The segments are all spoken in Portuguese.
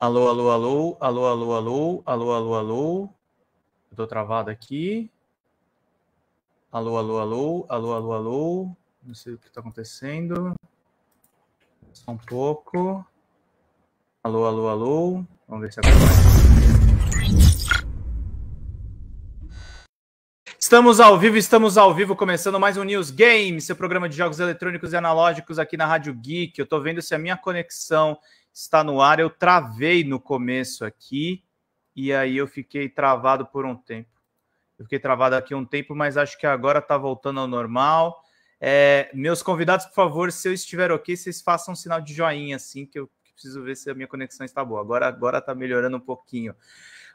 Alô, alô, alô, alô, alô, alô, alô, alô, alô. Eu tô travado aqui. Alô, alô, alô, alô, alô, alô. Não sei o que está acontecendo. Só um pouco. Alô, alô, alô. Vamos ver se agora vai. Estamos ao vivo, estamos ao vivo, começando mais um News Game, seu programa de jogos eletrônicos e analógicos aqui na Rádio Geek. Eu tô vendo se a minha conexão está no ar. Eu travei no começo aqui e aí eu fiquei travado por um tempo. Eu fiquei travado aqui um tempo, mas acho que agora está voltando ao normal. É, meus convidados, por favor, se eu estiver ok, vocês façam um sinal de joinha, assim, que eu preciso ver se a minha conexão está boa. Agora agora está melhorando um pouquinho.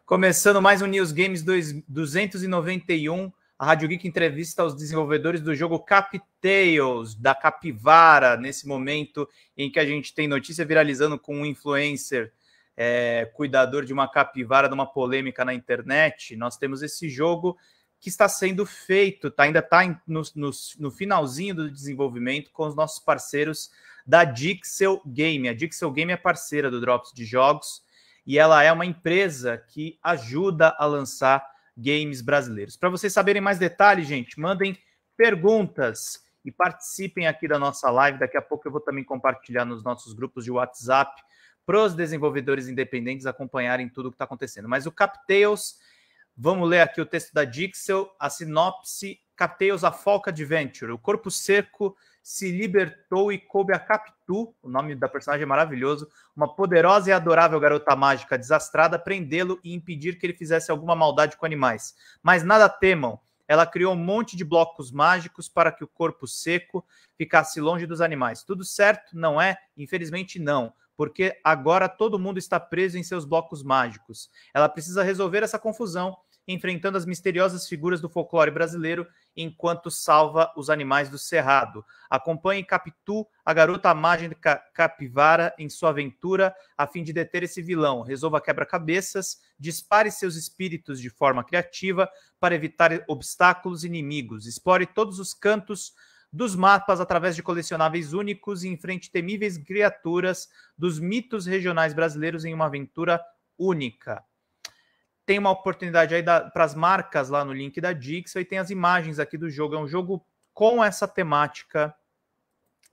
Começando mais um News Games 291 a Rádio Geek entrevista os desenvolvedores do jogo Captails, da Capivara, nesse momento em que a gente tem notícia viralizando com um influencer é, cuidador de uma capivara, de uma polêmica na internet. Nós temos esse jogo que está sendo feito, tá, ainda está no, no, no, finalzinho do desenvolvimento com os nossos parceiros da Dixel Game. A Dixel Game é parceira do Drops de Jogos e ela é uma empresa que ajuda a lançar games brasileiros. Para vocês saberem mais detalhes, gente, mandem perguntas e participem aqui da nossa live. Daqui a pouco eu vou também compartilhar nos nossos grupos de WhatsApp para os desenvolvedores independentes acompanharem tudo o que está acontecendo. Mas o CapTales, vamos ler aqui o texto da Dixel, a sinopse CapTales, a Falca Adventure, o corpo seco se libertou e coube a Capitu, o nome da personagem é maravilhoso, uma poderosa e adorável garota mágica desastrada, prendê-lo e impedir que ele fizesse alguma maldade com animais. Mas nada temam, ela criou um monte de blocos mágicos para que o corpo seco ficasse longe dos animais. Tudo certo? Não é? Infelizmente não porque agora todo mundo está preso em seus blocos mágicos. Ela precisa resolver essa confusão enfrentando as misteriosas figuras do folclore brasileiro enquanto salva os animais do cerrado. Acompanhe Capitu, a garota à margem de capivara, em sua aventura a fim de deter esse vilão. Resolva quebra-cabeças, dispare seus espíritos de forma criativa para evitar obstáculos inimigos. Explore todos os cantos dos mapas através de colecionáveis únicos e enfrente temíveis criaturas dos mitos regionais brasileiros em uma aventura única. Tem uma oportunidade aí para as marcas lá no link da Dix e tem as imagens aqui do jogo. É um jogo com essa temática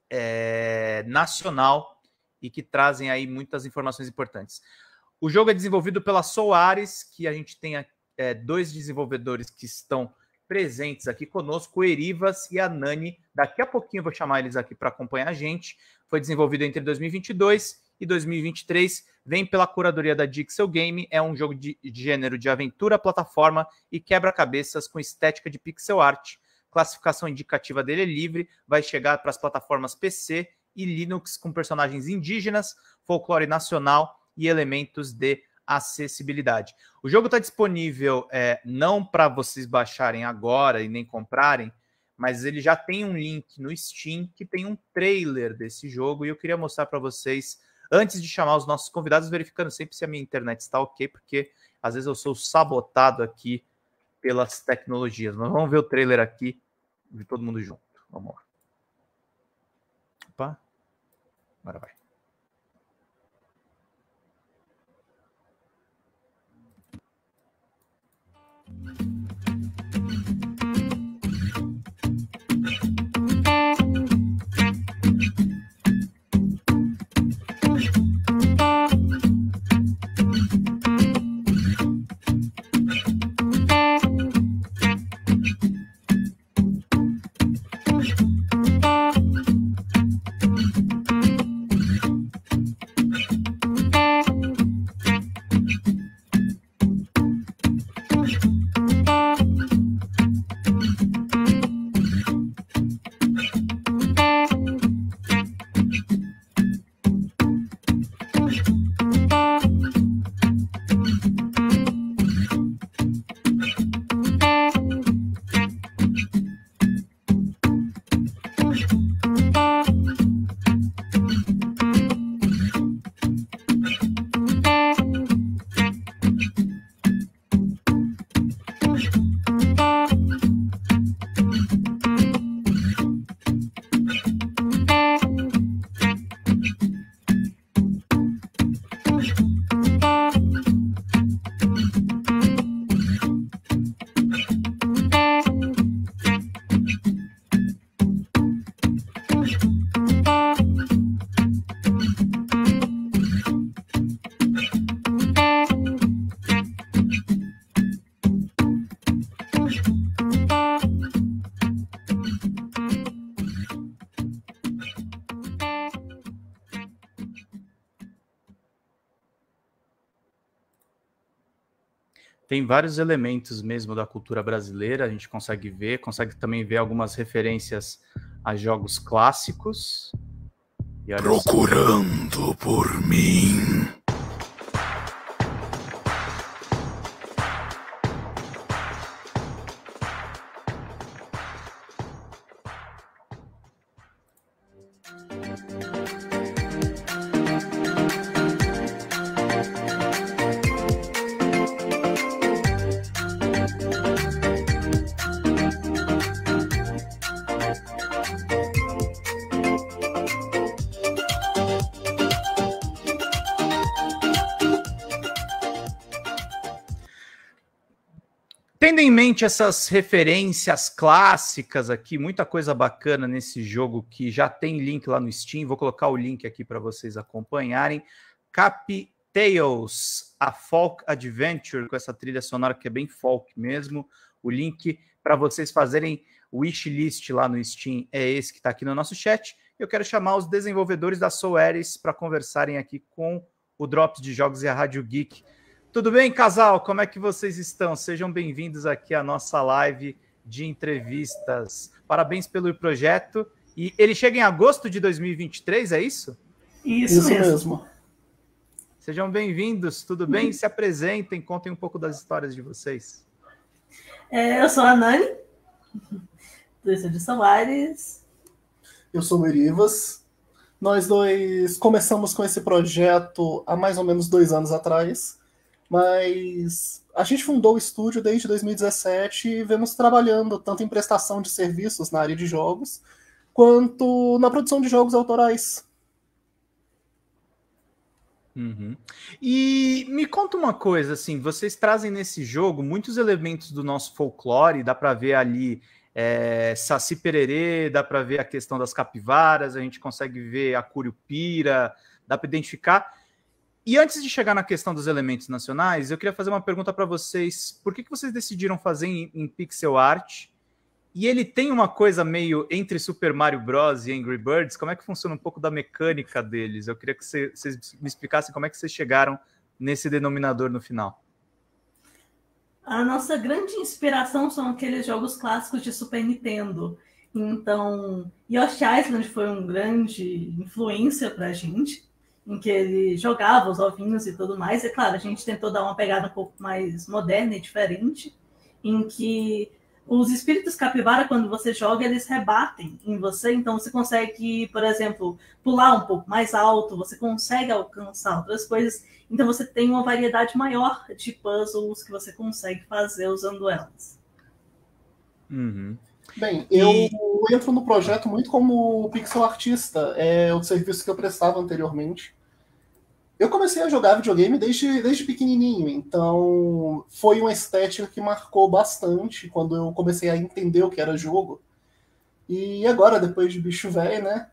é, nacional e que trazem aí muitas informações importantes. O jogo é desenvolvido pela Soares, que a gente tem é, dois desenvolvedores que estão presentes aqui conosco, o Erivas e a Nani. Daqui a pouquinho eu vou chamar eles aqui para acompanhar a gente. Foi desenvolvido entre 2022 e 2023 vem pela curadoria da Dixel Game, é um jogo de gênero de aventura, plataforma e quebra-cabeças com estética de pixel art. Classificação indicativa dele é livre, vai chegar para as plataformas PC e Linux com personagens indígenas, folclore nacional e elementos de acessibilidade. O jogo está disponível é, não para vocês baixarem agora e nem comprarem, mas ele já tem um link no Steam que tem um trailer desse jogo e eu queria mostrar para vocês Antes de chamar os nossos convidados, verificando sempre se a minha internet está ok, porque às vezes eu sou sabotado aqui pelas tecnologias. Mas vamos ver o trailer aqui de todo mundo junto. Vamos lá. Opa. Agora vai. tem vários elementos mesmo da cultura brasileira, a gente consegue ver, consegue também ver algumas referências a jogos clássicos. Procurando por mim. Tendo em mente essas referências clássicas aqui, muita coisa bacana nesse jogo que já tem link lá no Steam, vou colocar o link aqui para vocês acompanharem. Cap Tales, a folk adventure com essa trilha sonora que é bem folk mesmo. O link para vocês fazerem wishlist lá no Steam é esse que está aqui no nosso chat. Eu quero chamar os desenvolvedores da Soares para conversarem aqui com o Drops de Jogos e a Rádio Geek tudo bem, casal? Como é que vocês estão? Sejam bem-vindos aqui à nossa live de entrevistas. Parabéns pelo projeto. E ele chega em agosto de 2023, é isso? Isso, isso mesmo. mesmo. Sejam bem-vindos, tudo bem? Uhum. Se apresentem, contem um pouco das histórias de vocês. É, eu sou a Nani, do de Soares. Eu sou o Erivas. Nós dois começamos com esse projeto há mais ou menos dois anos atrás mas a gente fundou o estúdio desde 2017 e vemos trabalhando tanto em prestação de serviços na área de jogos, quanto na produção de jogos autorais. Uhum. E me conta uma coisa, assim, vocês trazem nesse jogo muitos elementos do nosso folclore, dá para ver ali é, Saci Pererê, dá para ver a questão das capivaras, a gente consegue ver a Curupira, dá para identificar. E antes de chegar na questão dos elementos nacionais, eu queria fazer uma pergunta para vocês. Por que, que vocês decidiram fazer em, em, pixel art? E ele tem uma coisa meio entre Super Mario Bros. e Angry Birds? Como é que funciona um pouco da mecânica deles? Eu queria que vocês me explicassem como é que vocês chegaram nesse denominador no final. A nossa grande inspiração são aqueles jogos clássicos de Super Nintendo. Então, Yoshi Island foi uma grande influência para a gente em que ele jogava os ovinhos e tudo mais. É claro, a gente tentou dar uma pegada um pouco mais moderna e diferente, em que os espíritos capivara, quando você joga, eles rebatem em você, então você consegue, por exemplo, pular um pouco mais alto, você consegue alcançar outras coisas, então você tem uma variedade maior de puzzles que você consegue fazer usando elas. Uhum. Bem, e... eu entro no projeto muito como pixel artista, é o serviço que eu prestava anteriormente. Eu comecei a jogar videogame desde, desde pequenininho, então foi uma estética que marcou bastante quando eu comecei a entender o que era jogo. E agora, depois de bicho velho, né?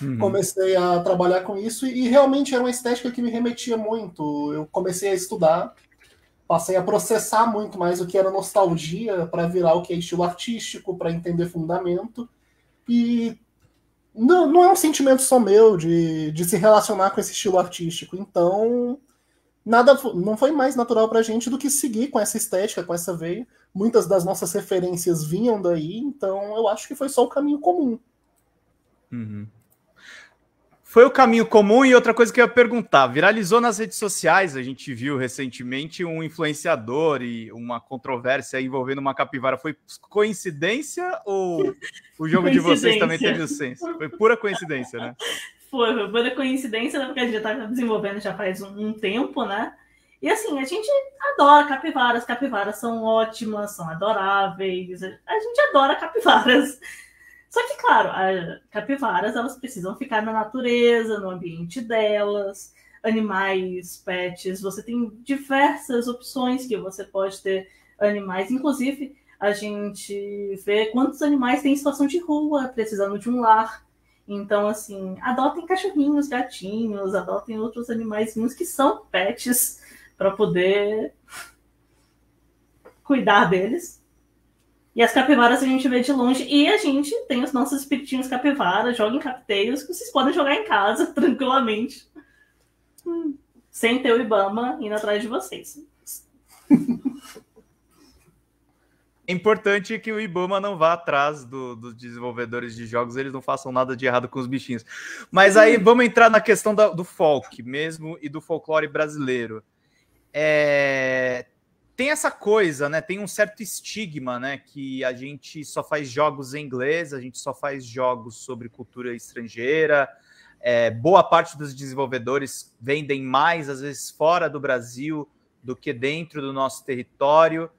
Uhum. Comecei a trabalhar com isso e, e realmente era uma estética que me remetia muito. Eu comecei a estudar passei a processar muito mais o que era nostalgia para virar o que é estilo artístico, para entender fundamento. E não, não é um sentimento só meu de, de se relacionar com esse estilo artístico. Então, nada não foi mais natural para a gente do que seguir com essa estética, com essa veia. Muitas das nossas referências vinham daí, então eu acho que foi só o caminho comum. Uhum. Foi o caminho comum e outra coisa que eu ia perguntar. Viralizou nas redes sociais, a gente viu recentemente um influenciador e uma controvérsia envolvendo uma capivara. Foi coincidência ou o jogo de vocês também teve o senso? Foi pura coincidência, né? Foi, foi pura coincidência, né? Porque a gente já estava desenvolvendo já faz um, um tempo, né? E assim, a gente adora capivaras, capivaras são ótimas, são adoráveis, a gente adora capivaras. Só que, claro, as capivaras elas precisam ficar na natureza, no ambiente delas, animais, pets. Você tem diversas opções que você pode ter animais. Inclusive, a gente vê quantos animais têm situação de rua, precisando de um lar. Então, assim, adotem cachorrinhos, gatinhos, adotem outros animaizinhos que são pets para poder cuidar deles. E as capivaras a gente vê de longe. E a gente tem os nossos espiritinhos capivaras, joga em capteiros, que vocês podem jogar em casa tranquilamente. Hum. Sem ter o Ibama indo atrás de vocês. É importante que o Ibama não vá atrás do, dos desenvolvedores de jogos, eles não façam nada de errado com os bichinhos. Mas aí vamos entrar na questão da, do folk mesmo e do folclore brasileiro. É, tem essa coisa, né? Tem um certo estigma, né? Que a gente só faz jogos em inglês, a gente só faz jogos sobre cultura estrangeira. É, boa parte dos desenvolvedores vendem mais, às vezes, fora do Brasil do que dentro do nosso território.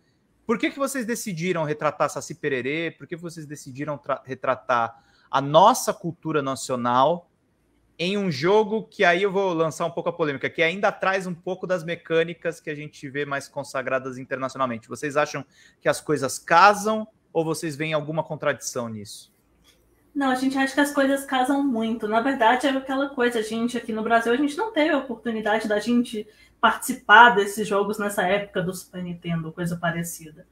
Por que, que vocês decidiram retratar Saci Pererê? Por que vocês decidiram retratar a nossa cultura nacional em um jogo que aí eu vou lançar um pouco a polêmica, que ainda traz um pouco das mecânicas que a gente vê mais consagradas internacionalmente. Vocês acham que as coisas casam ou vocês veem alguma contradição nisso? Não, a gente acha que as coisas casam muito. Na verdade, é aquela coisa, a gente aqui no Brasil, a gente não teve a oportunidade da gente participar desses jogos nessa época do Super Nintendo, coisa parecida.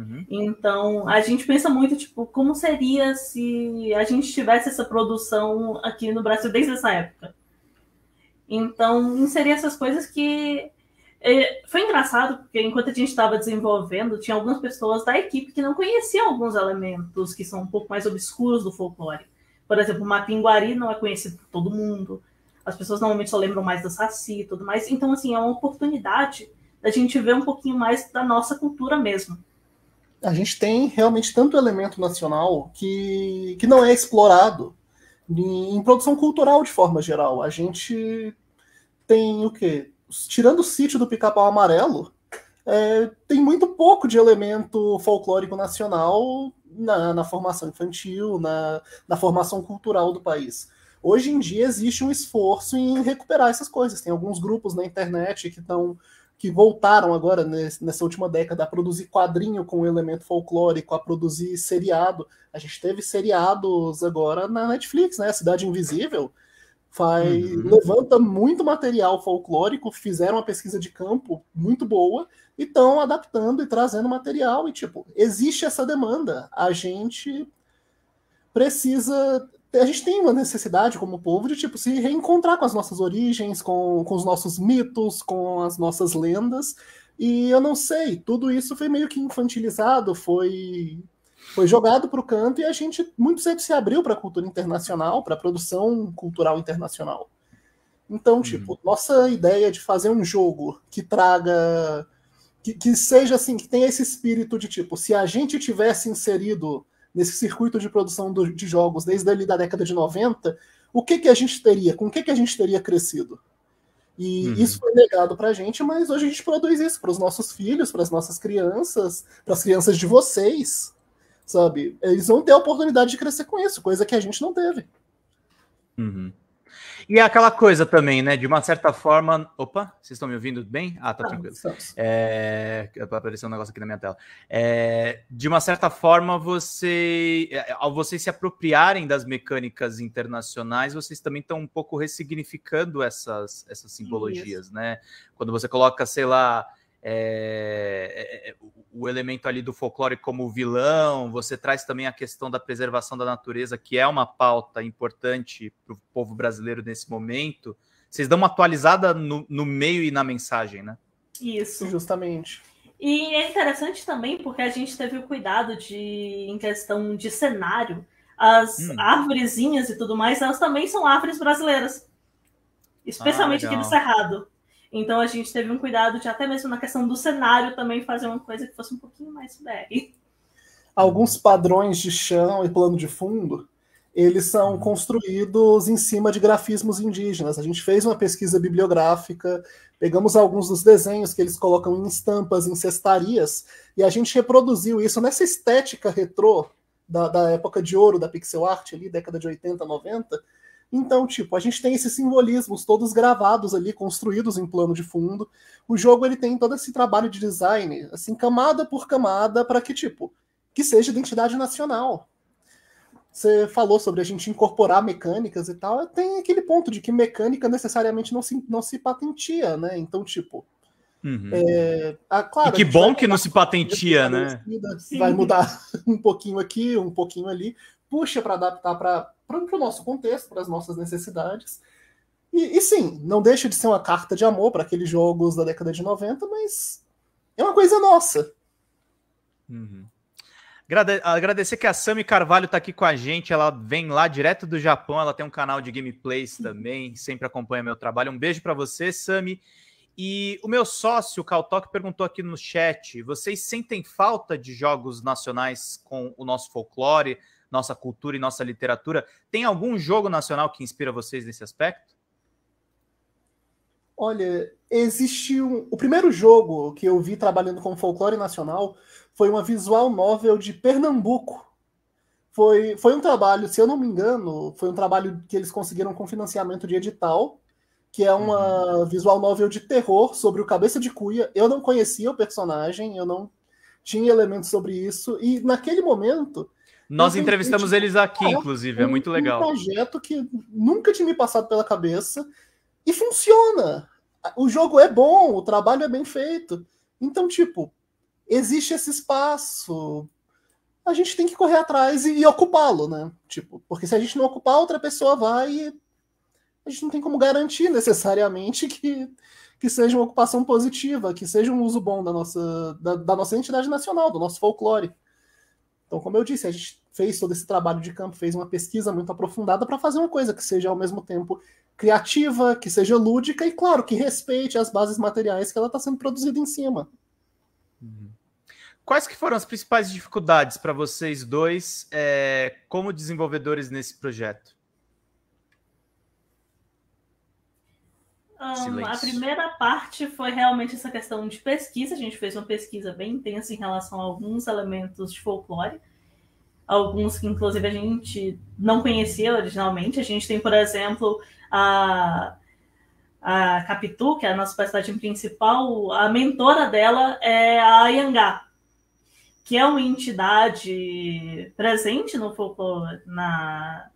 Uhum. Então, a gente pensa muito, tipo, como seria se a gente tivesse essa produção aqui no Brasil desde essa época? Então, inserir essas coisas que. É, foi engraçado, porque enquanto a gente estava desenvolvendo, tinha algumas pessoas da equipe que não conheciam alguns elementos que são um pouco mais obscuros do folclore. Por exemplo, o Mapinguari não é conhecido por todo mundo. As pessoas normalmente só lembram mais da Saci e tudo mais. Então, assim, é uma oportunidade da gente ver um pouquinho mais da nossa cultura mesmo a gente tem realmente tanto elemento nacional que, que não é explorado em, em produção cultural de forma geral. A gente tem o quê? Tirando o sítio do pica-pau amarelo, é, tem muito pouco de elemento folclórico nacional na, na formação infantil, na, na formação cultural do país. Hoje em dia existe um esforço em recuperar essas coisas. Tem alguns grupos na internet que estão que voltaram agora nessa última década a produzir quadrinho com elemento folclórico, a produzir seriado. A gente teve seriados agora na Netflix, né? Cidade Invisível faz uhum. levanta muito material folclórico, fizeram uma pesquisa de campo muito boa e estão adaptando e trazendo material e tipo, existe essa demanda. A gente precisa a gente tem uma necessidade como povo de tipo se reencontrar com as nossas origens, com, com os nossos mitos, com as nossas lendas. E eu não sei, tudo isso foi meio que infantilizado, foi foi jogado para o canto e a gente muito cedo se abriu para a cultura internacional, para a produção cultural internacional. Então, uhum. tipo, nossa ideia de fazer um jogo que traga que, que seja assim, que tenha esse espírito de tipo, se a gente tivesse inserido nesse circuito de produção do, de jogos desde ali da década de 90, o que, que a gente teria? Com o que, que a gente teria crescido? E uhum. isso foi negado para a gente, mas hoje a gente produz isso para os nossos filhos, para as nossas crianças, para as crianças de vocês, sabe? Eles vão ter a oportunidade de crescer com isso, coisa que a gente não teve. Uhum. E é aquela coisa também, né? De uma certa forma. Opa, vocês estão me ouvindo bem? Ah, tá ah, tranquilo. É... Apareceu um negócio aqui na minha tela. É... De uma certa forma, você. É, ao vocês se apropriarem das mecânicas internacionais, vocês também estão um pouco ressignificando essas, essas simbologias, Isso. né? Quando você coloca, sei lá é, é, é, é o elemento ali do folclore como vilão, você traz também a questão da preservação da natureza, que é uma pauta importante para o povo brasileiro nesse momento. Vocês dão uma atualizada no, no meio e na mensagem, né? Isso. Justamente. E é interessante também porque a gente teve o cuidado de, em questão de cenário, as hum. árvorezinhas e tudo mais, elas também são árvores brasileiras. Ah, Especialmente ah, aqui no Cerrado. Então a gente teve um cuidado de até mesmo na questão do cenário também fazer uma coisa que fosse um pouquinho mais BR. Alguns padrões de chão e plano de fundo, eles são construídos em cima de grafismos indígenas. A gente fez uma pesquisa bibliográfica, pegamos alguns dos desenhos que eles colocam em estampas, em cestarias, e a gente reproduziu isso nessa estética retrô da, da época de ouro da pixel art ali, década de 80, 90, então, tipo, a gente tem esses simbolismos todos gravados ali, construídos em plano de fundo. O jogo ele tem todo esse trabalho de design, assim, camada por camada, para que, tipo, que seja identidade nacional. Você falou sobre a gente incorporar mecânicas e tal, tem aquele ponto de que mecânica necessariamente não se, não se patentia, né? Então, tipo. Uhum. É, claro, e que bom que não se patentia, né? Vai mudar um pouquinho aqui, um pouquinho ali, puxa para adaptar para para o nosso contexto, para as nossas necessidades. E, e, sim, não deixa de ser uma carta de amor para aqueles jogos da década de 90, mas é uma coisa nossa. Uhum. Agradecer que a Sami Carvalho está aqui com a gente. Ela vem lá direto do Japão. Ela tem um canal de gameplays uhum. também. Sempre acompanha meu trabalho. Um beijo para você, Sami. E o meu sócio, o Caltoc, perguntou aqui no chat: vocês sentem falta de jogos nacionais com o nosso folclore, nossa cultura e nossa literatura. Tem algum jogo nacional que inspira vocês nesse aspecto? Olha, existe um... O primeiro jogo que eu vi trabalhando com folclore nacional foi uma visual novel de Pernambuco. Foi, foi um trabalho, se eu não me engano, foi um trabalho que eles conseguiram com financiamento de edital, que é uma uhum. visual novel de terror sobre o Cabeça de Cuia. Eu não conhecia o personagem, eu não tinha elementos sobre isso, e naquele momento nós então, entrevistamos eles aqui, é, inclusive, é muito legal. Um projeto que nunca tinha me passado pela cabeça e funciona. O jogo é bom, o trabalho é bem feito. Então, tipo, existe esse espaço. A gente tem que correr atrás e, e ocupá-lo, né? Tipo, porque se a gente não ocupar, outra pessoa vai e a gente não tem como garantir necessariamente que, que seja uma ocupação positiva, que seja um uso bom da nossa, da, da nossa identidade nacional, do nosso folclore. Então, como eu disse, a gente fez todo esse trabalho de campo, fez uma pesquisa muito aprofundada para fazer uma coisa que seja ao mesmo tempo criativa, que seja lúdica e, claro, que respeite as bases materiais que ela está sendo produzida em cima. Uhum. Quais que foram as principais dificuldades para vocês dois é, como desenvolvedores nesse projeto? a primeira parte foi realmente essa questão de pesquisa. A gente fez uma pesquisa bem intensa em relação a alguns elementos de folclore, alguns que inclusive a gente não conhecia originalmente. A gente tem, por exemplo, a, a Capitu, que é a nossa personagem principal, a mentora dela é a Yangá, que é uma entidade presente no folclore, na,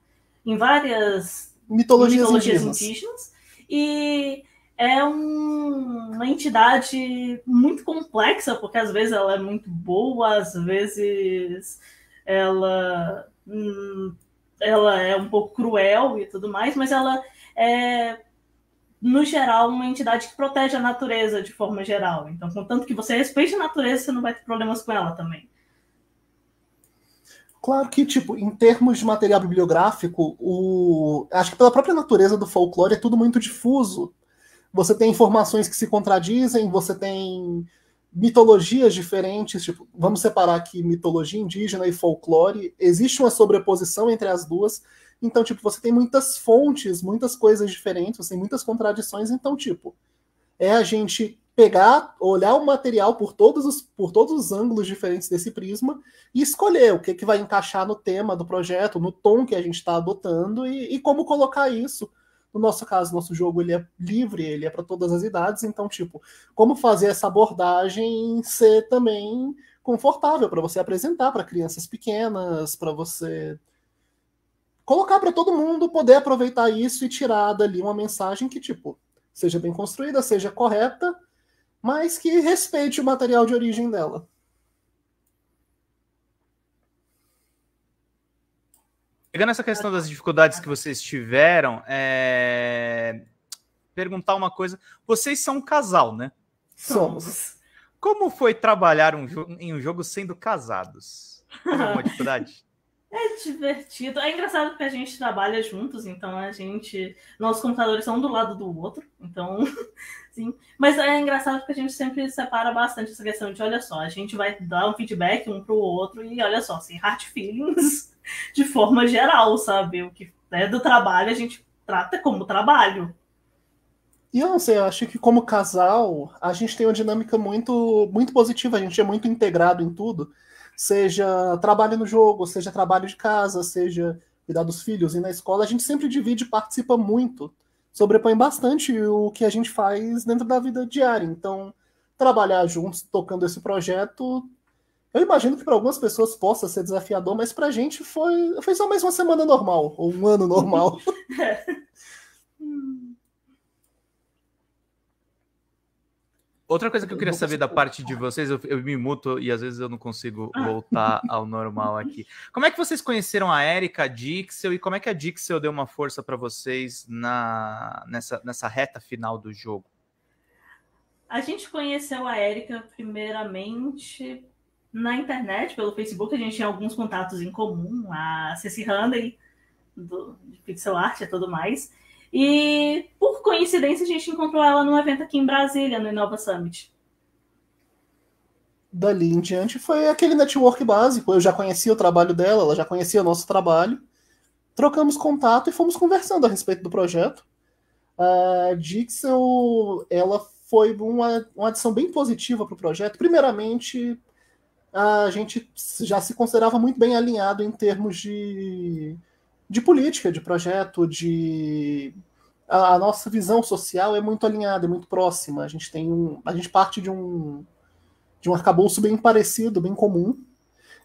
em várias mitologias, mitologias indígenas e é um, uma entidade muito complexa, porque às vezes ela é muito boa, às vezes ela, hum, ela é um pouco cruel e tudo mais, mas ela é, no geral, uma entidade que protege a natureza de forma geral. Então, contanto que você respeite a natureza, você não vai ter problemas com ela também. Claro que, tipo, em termos de material bibliográfico, o... acho que pela própria natureza do folclore é tudo muito difuso. Você tem informações que se contradizem, você tem mitologias diferentes, tipo, vamos separar aqui mitologia indígena e folclore, existe uma sobreposição entre as duas, então, tipo, você tem muitas fontes, muitas coisas diferentes, você tem muitas contradições, então, tipo, é a gente pegar, olhar o material por todos os, por todos os ângulos diferentes desse prisma e escolher o que, que vai encaixar no tema do projeto, no tom que a gente está adotando e, e, como colocar isso. No nosso caso, nosso jogo ele é livre, ele é para todas as idades, então, tipo, como fazer essa abordagem ser também confortável para você apresentar para crianças pequenas, para você colocar para todo mundo poder aproveitar isso e tirar dali uma mensagem que, tipo, seja bem construída, seja correta, mas que respeite o material de origem dela. Pegando essa questão das dificuldades que vocês tiveram, é... perguntar uma coisa. Vocês são um casal, né? Somos. Como foi trabalhar um em um jogo sendo casados? Foi uma dificuldade? É divertido. É engraçado porque a gente trabalha juntos, então a gente. Nossos computadores são um do lado do outro, então. sim. Mas é engraçado porque a gente sempre separa bastante essa questão de: olha só, a gente vai dar um feedback um pro outro e olha só, sem assim, hard feelings de forma geral, sabe? O que é do trabalho a gente trata como trabalho. E eu não sei, eu acho que como casal, a gente tem uma dinâmica muito, muito positiva, a gente é muito integrado em tudo seja trabalho no jogo, seja trabalho de casa, seja cuidar dos filhos e na escola, a gente sempre divide e participa muito, sobrepõe bastante o que a gente faz dentro da vida diária. Então, trabalhar juntos, tocando esse projeto, eu imagino que para algumas pessoas possa ser desafiador, mas para a gente foi, foi só mais uma semana normal, ou um ano normal. é. Outra coisa que eu queria saber da parte de vocês, eu, eu, me muto e às vezes eu não consigo ah. voltar ao normal aqui. Como é que vocês conheceram a Erika, a Dixel e como é que a Dixel deu uma força para vocês na, nessa, nessa reta final do jogo? A gente conheceu a Erika primeiramente na internet, pelo Facebook, a gente tinha alguns contatos em comum, a Ceci Handley, do, de pixel art e tudo mais. E por coincidência a gente encontrou ela num evento aqui em Brasília, no Inova Summit. Dali em diante foi aquele network básico. Eu já conhecia o trabalho dela, ela já conhecia o nosso trabalho. Trocamos contato e fomos conversando a respeito do projeto. A Dixel, ela foi uma, uma adição bem positiva para o projeto. Primeiramente, a gente já se considerava muito bem alinhado em termos de de política, de projeto, de a, a, nossa visão social é muito alinhada, é muito próxima. A gente tem um, a gente parte de um de um arcabouço bem parecido, bem comum.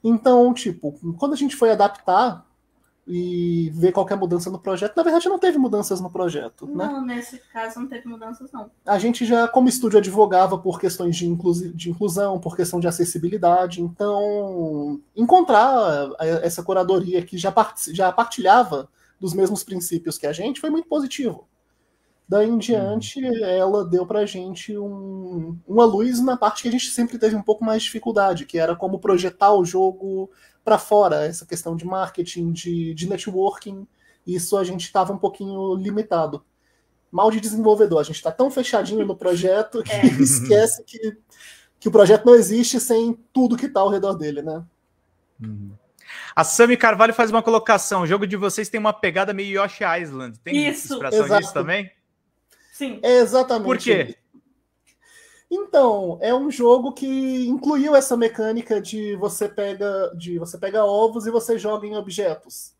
Então, tipo, quando a gente foi adaptar e ver qualquer mudança no projeto. Na verdade, não teve mudanças no projeto. Né? Não, né? nesse caso não teve mudanças, não. A gente já, como estúdio, advogava por questões de, inclusi de inclusão, por questão de acessibilidade. Então, encontrar é, essa curadoria que já, part já partilhava dos mesmos princípios que a gente foi muito positivo. Daí em diante, hum. ela deu pra gente um, uma luz na parte que a gente sempre teve um pouco mais de dificuldade, que era como projetar o jogo para fora, essa questão de marketing, de, de networking, isso a gente estava um pouquinho limitado. Mal de desenvolvedor, a gente está tão fechadinho no projeto que é. esquece que, que o projeto não existe sem tudo que está ao redor dele, né? Uhum. A Sami Carvalho faz uma colocação. O jogo de vocês tem uma pegada meio Yoshi Island. Tem isso. inspiração Exato. disso também? Sim. É exatamente. Por quê? Então, é um jogo que incluiu essa mecânica de você pega, de você pega ovos e você joga em objetos.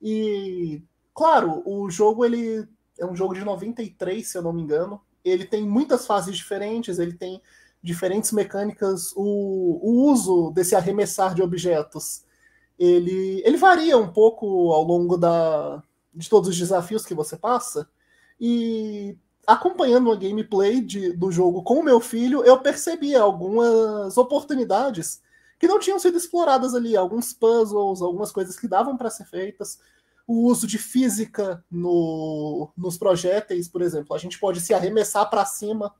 E claro, o jogo ele é um jogo de 93, se eu não me engano. Ele tem muitas fases diferentes, ele tem diferentes mecânicas, o, o uso desse arremessar de objetos. Ele, ele varia um pouco ao longo da, de todos os desafios que você passa. E acompanhando a gameplay de, do jogo com o meu filho, eu percebi algumas oportunidades que não tinham sido exploradas ali, alguns puzzles, algumas coisas que davam para ser feitas, o uso de física no, nos projéteis, por exemplo. A gente pode se arremessar para cima.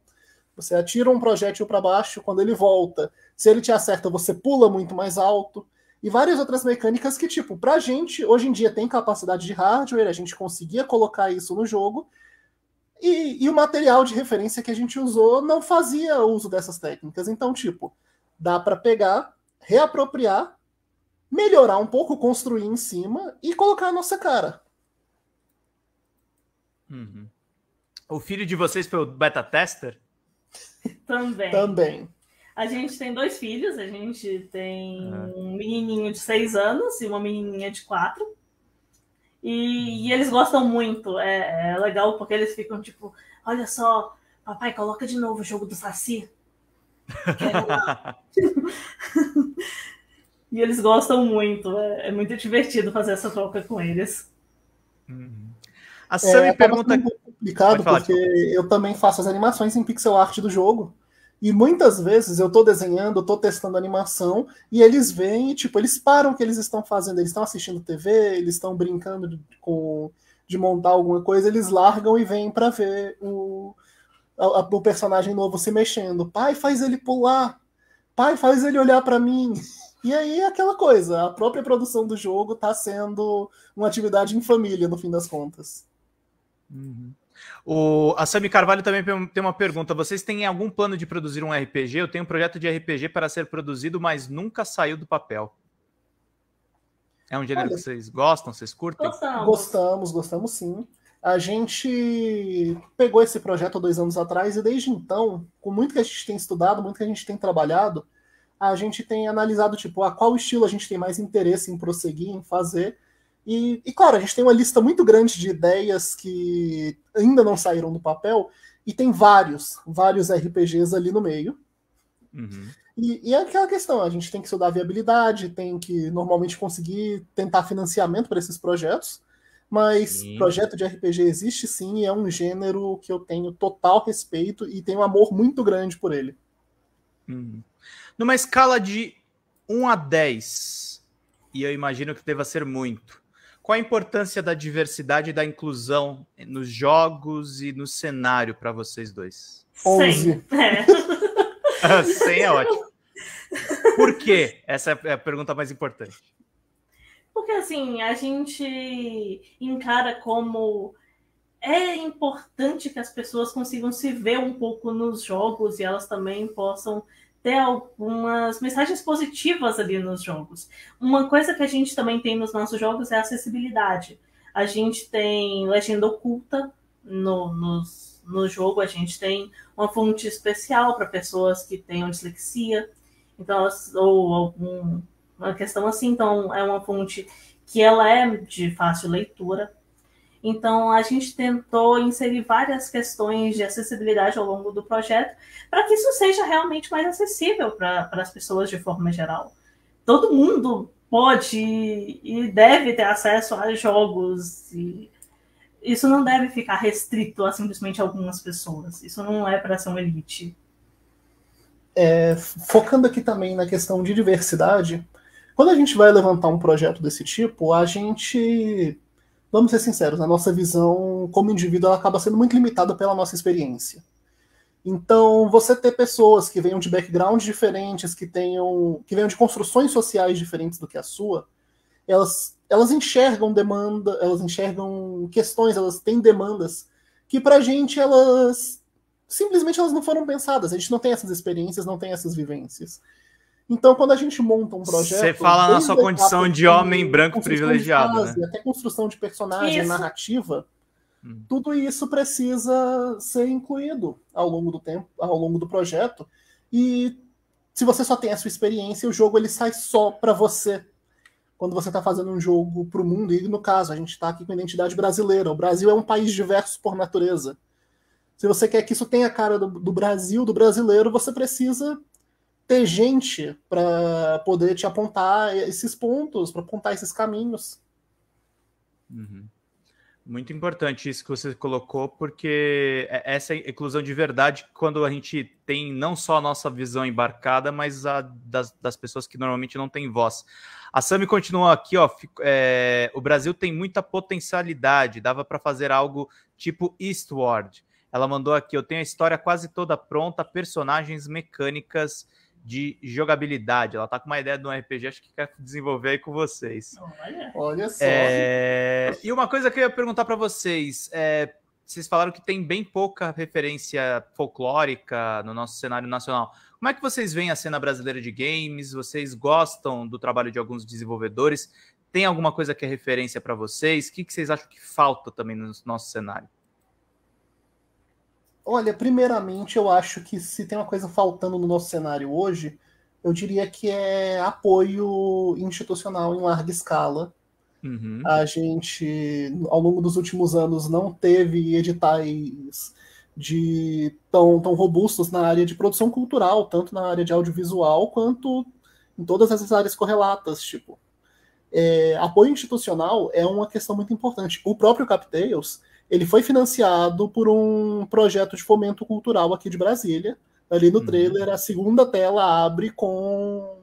Você atira um projétil para baixo, quando ele volta, se ele te acerta, você pula muito mais alto. E várias outras mecânicas que, tipo, para a gente, hoje em dia tem capacidade de hardware, a gente conseguia colocar isso no jogo, e, e, o material de referência que a gente usou não fazia uso dessas técnicas. Então, tipo, dá para pegar, reapropriar, melhorar um pouco, construir em cima e colocar a nossa cara. Uhum. O filho de vocês foi o beta tester? Também. Também. A gente tem dois filhos, a gente tem uhum. um menininho de seis anos e uma menininha de quatro. E, e eles gostam muito. É, é, legal porque eles ficam tipo: olha só, papai, coloca de novo o jogo do Saci. e eles gostam muito. É, é, muito divertido fazer essa troca com eles. Uhum. A Sam é, pergunta. É complicado falar, porque tipo... eu também faço as animações em pixel art do jogo. E muitas vezes eu estou desenhando, estou testando animação, e eles vêm e, tipo, eles param o que eles estão fazendo. Eles estão assistindo TV, eles estão brincando de, com, de montar alguma coisa, eles largam e vêm para ver o, a, o personagem novo se mexendo. Pai, faz ele pular. Pai, faz ele olhar para mim. E aí é aquela coisa, a própria produção do jogo está sendo uma atividade em família, no fim das contas. Uhum. O, a Sami Carvalho também tem uma pergunta. Vocês têm algum plano de produzir um RPG? Eu tenho um projeto de RPG para ser produzido, mas nunca saiu do papel. É um gênero Olha, que vocês gostam, vocês curtem? Gostamos. gostamos, gostamos sim. A gente pegou esse projeto dois anos atrás e desde então, com muito que a gente tem estudado, muito que a gente tem trabalhado, a gente tem analisado tipo a qual estilo a gente tem mais interesse em prosseguir, em fazer e, e, claro, a gente tem uma lista muito grande de ideias que ainda não saíram do papel, e tem vários, vários RPGs ali no meio. Uhum. E, e, é aquela questão, a gente tem que estudar viabilidade, tem que normalmente conseguir tentar financiamento para esses projetos, mas sim. projeto de RPG existe sim, e é um gênero que eu tenho total respeito e tenho um amor muito grande por ele. Uhum. Numa escala de 1 a 10, e eu imagino que deva ser muito. Qual a importância da diversidade e da inclusão nos jogos e no cenário para vocês dois? 11. 100 é. é ótimo. Por quê? Essa é a pergunta mais importante. Porque assim, a gente encara como é importante que as pessoas consigam se ver um pouco nos jogos e elas também possam ter algumas mensagens positivas ali nos jogos. Uma coisa que a gente também tem nos nossos jogos é a acessibilidade. A gente tem legenda oculta no, nos, no jogo, a gente tem uma fonte especial para pessoas que tenham dislexia, então, ou alguma questão assim. Então, é uma fonte que ela é de fácil leitura. Então, a gente tentou inserir várias questões de acessibilidade ao longo do projeto para que isso seja realmente mais acessível para as pessoas de forma geral. Todo mundo pode e deve ter acesso a jogos e isso não deve ficar restrito a simplesmente algumas pessoas. Isso não é para ser uma elite. É, focando aqui também na questão de diversidade, quando a gente vai levantar um projeto desse tipo, a gente vamos ser sinceros, a nossa visão como indivíduo acaba sendo muito limitada pela nossa experiência. Então, você ter pessoas que venham de backgrounds diferentes, que tenham, que venham de construções sociais diferentes do que a sua, elas, elas enxergam demanda, elas enxergam questões, elas têm demandas que para a gente elas simplesmente elas não foram pensadas. A gente não tem essas experiências, não tem essas vivências. Então, quando a gente monta um projeto. Você fala na sua condição de homem branco privilegiado. né? Até construção de personagem, isso. narrativa. Hum. Tudo isso precisa ser incluído ao longo do tempo, ao longo do projeto. E se você só tem a sua experiência, o jogo ele sai só para você. Quando você está fazendo um jogo para o mundo, e no caso, a gente está aqui com identidade brasileira. O Brasil é um país diverso por natureza. Se você quer que isso tenha a cara do, do Brasil, do brasileiro, você precisa ter gente para poder te apontar esses pontos, para apontar esses caminhos. Uhum. Muito importante isso que você colocou, porque é, essa inclusão de verdade, quando a gente tem não só a nossa visão embarcada, mas a das, das pessoas que normalmente não têm voz. A Sami continua aqui, ó. É, o Brasil tem muita potencialidade, dava para fazer algo tipo Eastward. Ela mandou aqui, eu tenho a história quase toda pronta, personagens, mecânicas de jogabilidade. Ela tá com uma ideia de um RPG, acho que quer desenvolver aí com vocês. Olha, olha só. É... E uma coisa que eu ia perguntar para vocês, é... vocês falaram que tem bem pouca referência folclórica no nosso cenário nacional. Como é que vocês veem a cena brasileira de games? Vocês gostam do trabalho de alguns desenvolvedores? Tem alguma coisa que é referência para vocês? O que, que vocês acham que falta também no nosso cenário? Olha, primeiramente eu acho que se tem uma coisa faltando no nosso cenário hoje, eu diria que é apoio institucional em larga escala. Uhum. A gente, ao longo dos últimos anos, não teve editais de tão, tão robustos na área de produção cultural, tanto na área de audiovisual quanto em todas as áreas correlatas. Tipo, é, apoio institucional é uma questão muito importante. O próprio CapTales ele foi financiado por um projeto de fomento cultural aqui de Brasília. Ali no uhum. trailer, a segunda tela abre com,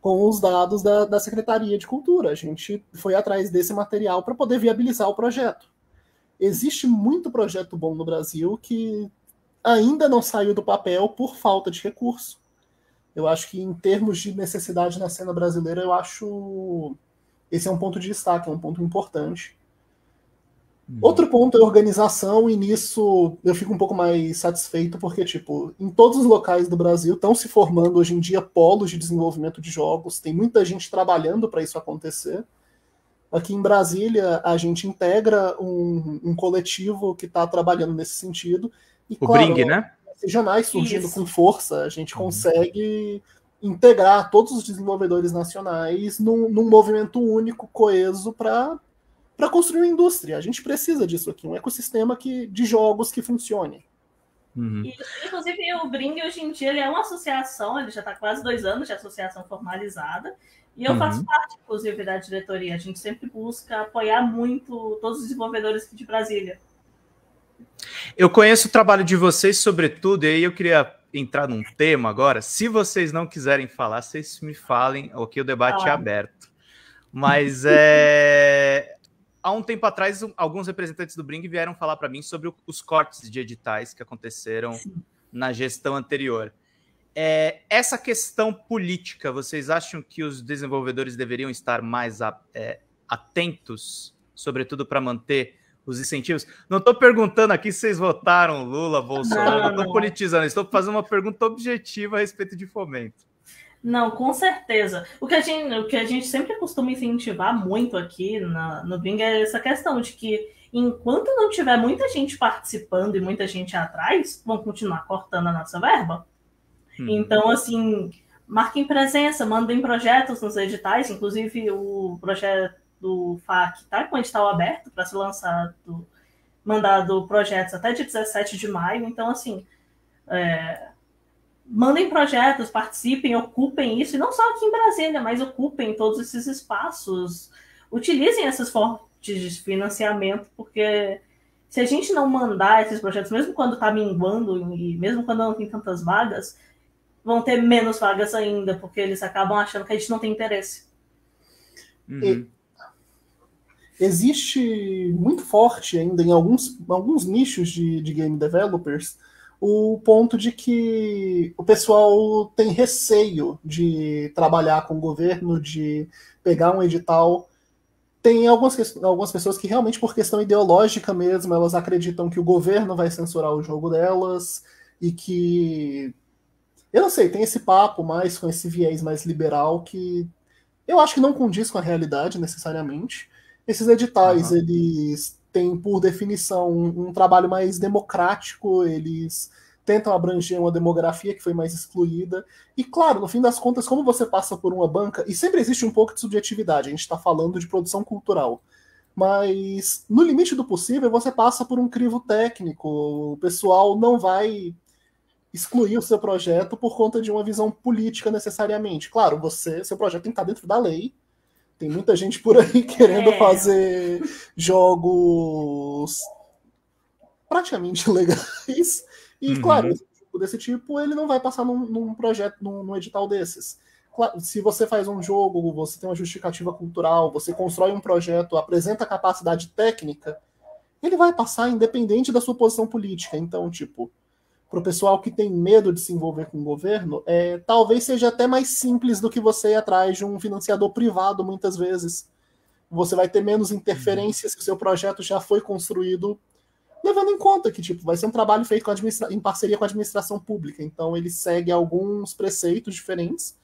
com os dados da, da Secretaria de Cultura. A gente foi atrás desse material para poder viabilizar o projeto. Existe muito projeto bom no Brasil que ainda não saiu do papel por falta de recurso. Eu acho que, em termos de necessidade na cena brasileira, eu acho esse é um ponto de destaque, é um ponto importante Uhum. Outro ponto é organização, e nisso eu fico um pouco mais satisfeito, porque, tipo, em todos os locais do Brasil estão se formando hoje em dia polos de desenvolvimento de jogos, tem muita gente trabalhando para isso acontecer. Aqui em Brasília, a gente integra um, um coletivo que está trabalhando nesse sentido. E, o claro, Bring, né? Regionais surgindo isso. com força, a gente uhum. consegue uhum. integrar todos os desenvolvedores nacionais num, num movimento único, coeso, para para construir uma indústria. A gente precisa disso aqui, um ecossistema que, de jogos que funcione. Uhum. E, inclusive, o Bring hoje em dia ele é uma associação, ele já está quase dois anos de associação formalizada, e eu uhum. faço parte, inclusive, da diretoria. A gente sempre busca apoiar muito todos os desenvolvedores de Brasília. Eu conheço o trabalho de vocês, sobretudo, e aí eu queria entrar num tema agora. Se vocês não quiserem falar, vocês me falem, aqui o debate ah. é aberto. Mas é, há um tempo atrás, alguns representantes do Bring vieram falar para mim sobre os cortes de editais que aconteceram Sim. na gestão anterior. É, essa questão política, vocês acham que os desenvolvedores deveriam estar mais a, é, atentos, sobretudo para manter os incentivos? Não estou perguntando aqui se vocês votaram Lula, Bolsonaro, não estou politizando, estou fazendo uma pergunta objetiva a respeito de fomento. Não, com certeza. O que a gente, o que a gente sempre costuma incentivar muito aqui na, no Bing é essa questão de que enquanto não tiver muita gente participando e muita gente atrás, vão continuar cortando a nossa verba. Hum. Então, assim, marquem presença, mandem projetos nos editais, inclusive o projeto do FAC está com o edital aberto para ser lançado, mandado projetos até de 17 de maio. Então, assim. É mandem projetos, participem, ocupem isso, e não só aqui em Brasília, mas ocupem todos esses espaços, utilizem essas fontes de financiamento, porque se a gente não mandar esses projetos, mesmo quando está minguando e mesmo quando não tem tantas vagas, vão ter menos vagas ainda, porque eles acabam achando que a gente não tem interesse. Uhum. Existe muito forte ainda em alguns, alguns nichos de, de game developers o ponto de que o pessoal tem receio de trabalhar com o governo, de pegar um edital. Tem algumas, algumas pessoas que realmente, por questão ideológica mesmo, elas acreditam que o governo vai censurar o jogo delas e que. Eu não sei, tem esse papo mais com esse viés mais liberal que eu acho que não condiz com a realidade necessariamente. Esses editais, uhum. eles têm, por definição, um, um trabalho mais democrático, eles tentam abranger uma demografia que foi mais excluída. E claro, no fim das contas, como você passa por uma banca, e sempre existe um pouco de subjetividade, a gente está falando de produção cultural. Mas, no limite do possível, você passa por um crivo técnico. O pessoal não vai excluir o seu projeto por conta de uma visão política necessariamente. Claro, você, seu projeto tem que estar tá dentro da lei, tem muita gente por aí querendo é. fazer jogos praticamente legais. E, uhum. claro, esse tipo desse tipo, ele não vai passar num, num projeto, num, num edital desses se você faz um jogo, você tem uma justificativa cultural, você constrói um projeto, apresenta capacidade técnica, ele vai passar independente da sua posição política. Então, tipo, para o pessoal que tem medo de se envolver com o governo, é, talvez seja até mais simples do que você ir atrás de um financiador privado, muitas vezes. Você vai ter menos interferências que o seu projeto já foi construído, levando em conta que tipo, vai ser um trabalho feito em parceria com a administração pública. Então, ele segue alguns preceitos diferentes.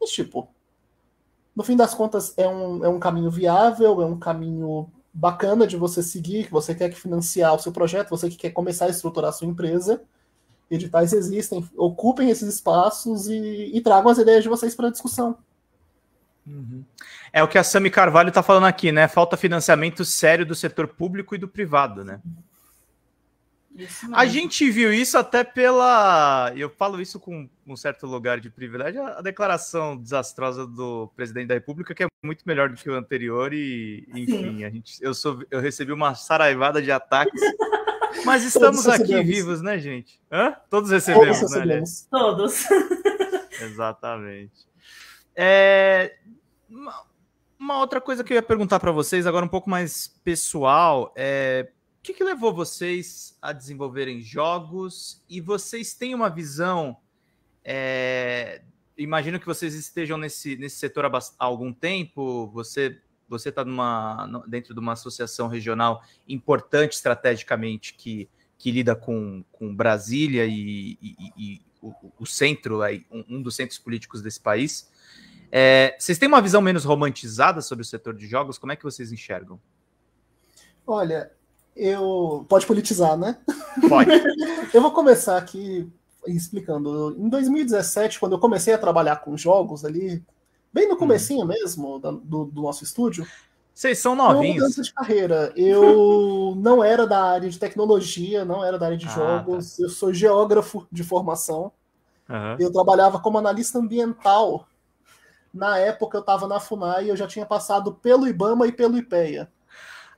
Mas, tipo, no fim das contas, é um, é um caminho viável, é um caminho bacana de você seguir, que você quer que financiar o seu projeto, você que quer começar a estruturar a sua empresa editais existem, ocupem esses espaços e, e tragam as ideias de vocês para discussão. Uhum. É o que a Sami Carvalho está falando aqui, né? Falta financiamento sério do setor público e do privado, né? A gente viu isso até pela. Eu falo isso com um certo lugar de privilégio, a declaração desastrosa do presidente da República, que é muito melhor do que o anterior, e enfim, a gente, eu, sou, eu recebi uma saraivada de ataques Mas estamos aqui vivos, né, gente? Hã? Todos recebemos, Todos recebemos. né? Todos. Exatamente. É... Uma outra coisa que eu ia perguntar para vocês, agora um pouco mais pessoal, é o que, que, levou vocês a desenvolverem jogos e vocês têm uma visão. É... Imagino que vocês estejam nesse, nesse setor há algum tempo, você você está dentro de uma associação regional importante estrategicamente que, que lida com, com Brasília e, e, e o, o, centro, é, um dos centros políticos desse país. É, vocês têm uma visão menos romantizada sobre o setor de jogos? Como é que vocês enxergam? Olha, eu. Pode politizar, né? Pode. eu vou começar aqui explicando. Em 2017, quando eu comecei a trabalhar com jogos ali, bem no hum. comecinho hum. mesmo da, do, do, nosso estúdio. Vocês são novinhos. Mudança de carreira. Eu não era da área de tecnologia, não era da área de ah, jogos. Tá. Eu sou geógrafo de formação. Uhum. Eu trabalhava como analista ambiental. Na época eu estava na FUNAI e eu já tinha passado pelo IBAMA e pelo IPEA.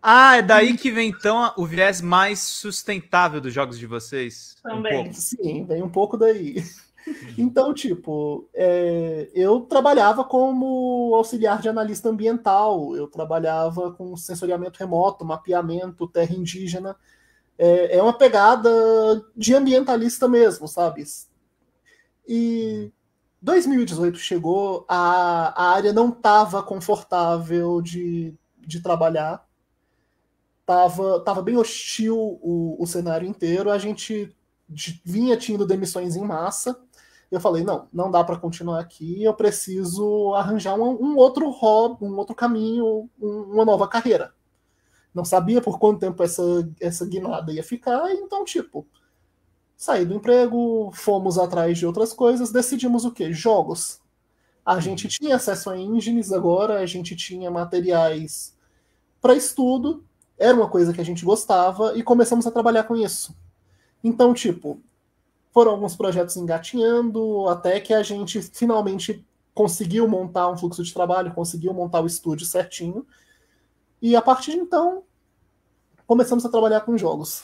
Ah, é daí que vem então o viés mais sustentável dos jogos de vocês? Também. Um Sim, vem um pouco daí. Então, tipo, é, eu trabalhava como auxiliar de analista ambiental, eu trabalhava com sensoriamento remoto, mapeamento, terra indígena. É, é uma pegada de ambientalista mesmo, sabe? E 2018 chegou, a, a área não estava confortável de, de trabalhar. Tava, tava bem hostil o, o cenário inteiro. A gente vinha tendo demissões em massa. Eu falei, não, não dá para continuar aqui, eu preciso arranjar um, um outro hobby, um outro caminho, um, uma nova carreira. Não sabia por quanto tempo essa, essa guinada ia ficar, então, tipo, saí do emprego, fomos atrás de outras coisas, decidimos o quê? Jogos. A uhum. gente tinha acesso a engines agora, a gente tinha materiais para estudo, era uma coisa que a gente gostava e começamos a trabalhar com isso. Então, tipo, foram alguns projetos engatinhando, até que a gente finalmente conseguiu montar um fluxo de trabalho, conseguiu montar o estúdio certinho. E a partir de então, começamos a trabalhar com jogos.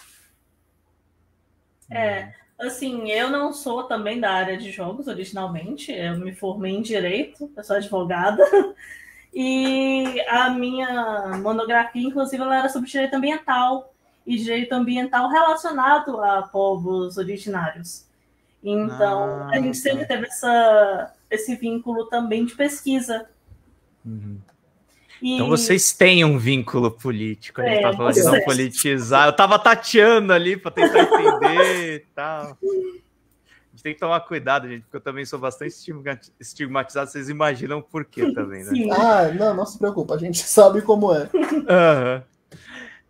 É, assim, eu não sou também da área de jogos originalmente, eu me formei em direito, eu sou advogada. E a minha monografia, inclusive, ela era sobre direito ambiental e direito ambiental relacionado a povos originários. Então, ah, a gente sempre tá. teve essa, esse vínculo também de pesquisa. Uhum. E... Então vocês têm um vínculo político, a né? gente é, falando de não é. politizar. Eu tava tateando ali para tentar entender e tal. A gente tem que tomar cuidado, gente, porque eu também sou bastante estigmatizado. Vocês imaginam por quê também, né? Sim. Ah, não, não se preocupa, a gente sabe como é. Uhum.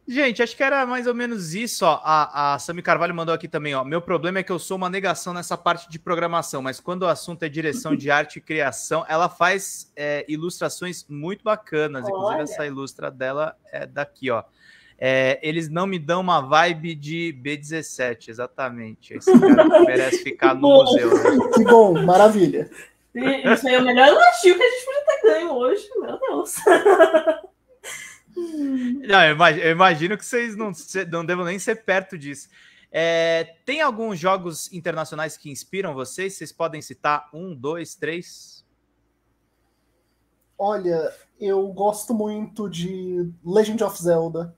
Gente, acho que era mais ou menos isso. Ó. A, a Sami Carvalho mandou aqui também. Ó. Meu problema é que eu sou uma negação nessa parte de programação, mas quando o assunto é direção de arte e criação, ela faz é, ilustrações muito bacanas. Olha. Inclusive, essa ilustra dela é daqui, ó. É, eles não me dão uma vibe de B17, exatamente. Esse cara merece ficar no museu. Né? Que bom, maravilha. Isso aí é o melhor elogio que a gente podia ter ganho hoje, meu Deus. Não, eu imagino, que vocês não, não devam nem ser perto disso. É, tem alguns jogos internacionais que inspiram vocês? Vocês podem citar um, dois, três? Olha, eu gosto muito de Legend of Zelda.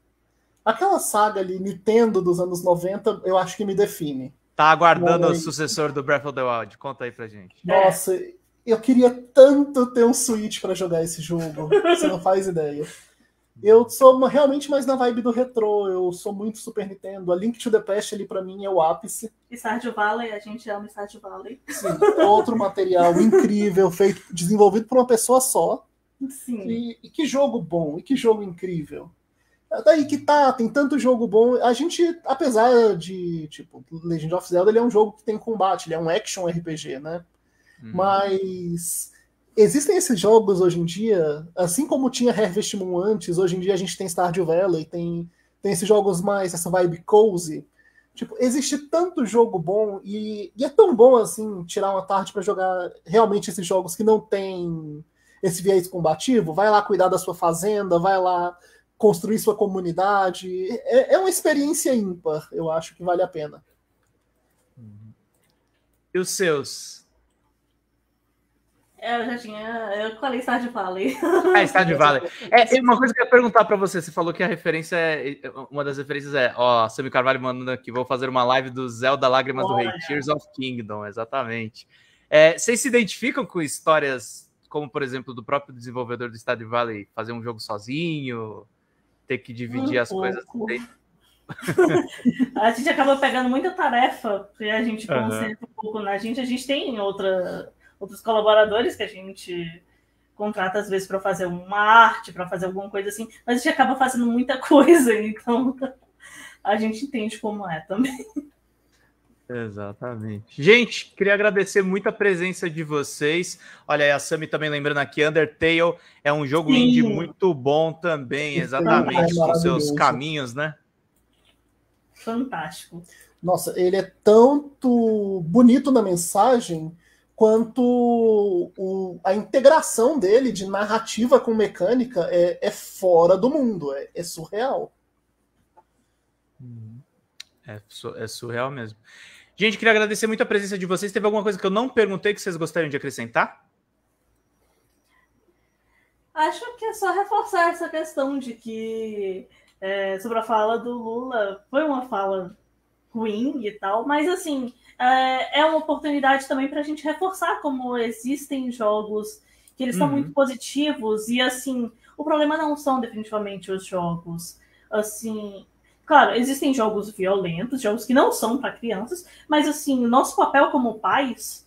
Aquela saga ali, Nintendo dos anos 90, eu acho que me define. Tá aguardando o sucessor do Breath of the Wild. Conta aí pra gente. É. Nossa, eu queria tanto ter um Switch para jogar esse jogo. Você não faz ideia. Eu sou realmente mais na vibe do retrô, eu sou muito Super Nintendo. A Link to the Past ali para mim é o ápice. E Stardew Valley, a gente ama Stardew Valley. Sim, outro material incrível, feito, desenvolvido por uma pessoa só. Sim. E, e, que jogo bom, e que jogo incrível. É daí que tá, tem tanto jogo bom. A gente, apesar de, tipo, Legend of Zelda, ele é um jogo que tem combate, ele é um action RPG, né? Uhum. Mas existem esses jogos hoje em dia, assim como tinha Harvest Moon antes, hoje em dia a gente tem Stardew Valley, tem, tem esses jogos mais, essa vibe cozy. Tipo, existe tanto jogo bom e, e é tão bom, assim, tirar uma tarde para jogar realmente esses jogos que não tem esse viés combativo. Vai lá cuidar da sua fazenda, vai lá construir sua comunidade. É, é uma experiência ímpar, eu acho que vale a pena. E os seus? Eu já tinha. Eu colei Stardew Valley. Ah, é, Stardew Valley. É, uma coisa que eu ia perguntar pra você: você falou que a referência é. Uma das referências é, ó, Sammy Carvalho mandando aqui, vou fazer uma live do Zelda Lágrimas Olha. do Rei, Tears of Kingdom, exatamente. É, vocês se identificam com histórias como, por exemplo, do próprio desenvolvedor do Stardew Valley fazer um jogo sozinho, ter que dividir um as pouco. coisas? a gente acaba pegando muita tarefa, porque a gente uhum. concentra um pouco na gente, a gente tem outra outros colaboradores que a gente contrata às vezes para fazer uma arte, para fazer alguma coisa assim, mas a gente acaba fazendo muita coisa, então a gente entende como é também. Exatamente. Gente, queria agradecer muito a presença de vocês. Olha aí, a Sami também lembrando aqui, Undertale é um jogo Sim. indie muito bom também, exatamente, com seus caminhos, né? Fantástico. Nossa, ele é tanto bonito na mensagem, quanto o, a integração dele de narrativa com mecânica é, é fora do mundo, é, é surreal. Uhum. É, é, surreal mesmo. Gente, queria agradecer muito a presença de vocês. Teve alguma coisa que eu não perguntei que vocês gostariam de acrescentar? Acho que é só reforçar essa questão de que é, sobre a fala do Lula foi uma fala ruim e tal, mas assim, é, é uma oportunidade também para a gente reforçar como existem jogos que eles são uhum. muito positivos e assim, o problema não são definitivamente os jogos. Assim, claro, existem jogos violentos, jogos que não são para crianças, mas assim, o nosso papel como pais